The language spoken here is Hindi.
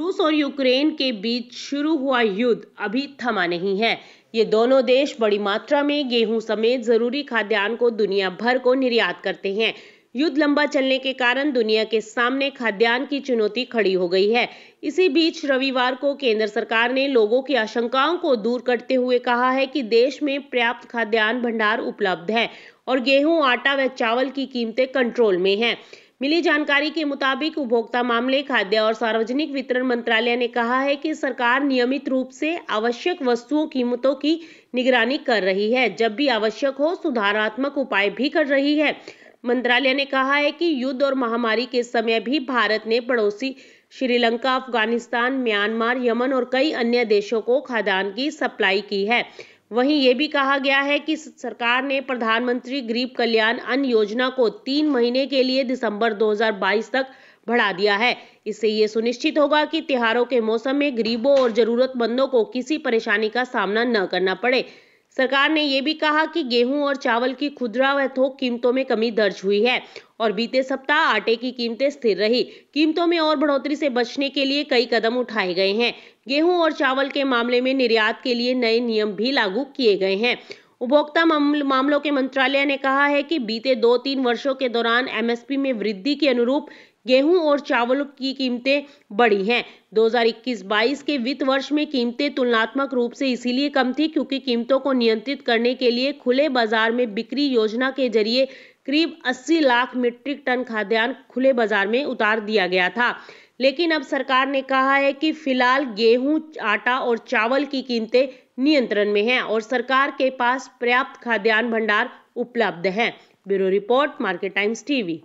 रूस और यूक्रेन के बीच शुरू हुआ युद्ध अभी थमा नहीं है ये दोनों देश बड़ी मात्रा में गेहूं समेत जरूरी खाद्यान्न को दुनिया भर को निर्यात करते हैं युद्ध लंबा चलने के कारण दुनिया के सामने खाद्यान्न की चुनौती खड़ी हो गई है इसी बीच रविवार को केंद्र सरकार ने लोगों की आशंकाओं को दूर करते हुए कहा है कि देश में पर्याप्त खाद्यान्न भंडार उपलब्ध है और गेहूं आटा व चावल की कीमतें कंट्रोल में हैं मिली जानकारी के मुताबिक उपभोक्ता मामले खाद्य और सार्वजनिक वितरण मंत्रालय ने कहा है कि सरकार नियमित रूप से आवश्यक वस्तुओं कीमतों की निगरानी कर रही है जब भी आवश्यक हो सुधारात्मक उपाय भी कर रही है मंत्रालय ने कहा है कि युद्ध और महामारी के समय भी भारत ने पड़ोसी श्रीलंका अफगानिस्तान म्यांमार यमन और कई अन्य देशों को खाद्यान्न की सप्लाई की है वहीं ये भी कहा गया है कि सरकार ने प्रधानमंत्री गरीब कल्याण अन्न योजना को तीन महीने के लिए दिसंबर 2022 तक बढ़ा दिया है इससे ये सुनिश्चित होगा कि त्योहारों के मौसम में गरीबों और जरूरतमंदों को किसी परेशानी का सामना न करना पड़े सरकार ने यह भी कहा कि गेहूं और चावल की खुदरा व थोक कीमतों में कमी दर्ज हुई है और बीते सप्ताह आटे की कीमतें स्थिर रही कीमतों में और बढ़ोतरी से बचने के लिए कई कदम उठाए गए हैं गेहूं और चावल के मामले में निर्यात के लिए नए नियम भी लागू किए गए हैं उपभोक्ता मामलों के मंत्रालय ने कहा है कि बीते दो तीन वर्षों के दौरान एमएसपी में वृद्धि के अनुरूप गेहूं और चावल की कीमतें बढ़ी हैं 2021-22 के वित्त वर्ष में कीमतें तुलनात्मक रूप से इसीलिए कम थी क्योंकि कीमतों को नियंत्रित करने के लिए खुले बाजार में बिक्री योजना के जरिए करीब 80 लाख मीट्रिक टन खाद्यान्न खुले बाजार में उतार दिया गया था लेकिन अब सरकार ने कहा है कि फिलहाल गेहूं आटा और चावल की कीमतें नियंत्रण में हैं और सरकार के पास पर्याप्त खाद्यान्न भंडार उपलब्ध है bureau report Market Times TV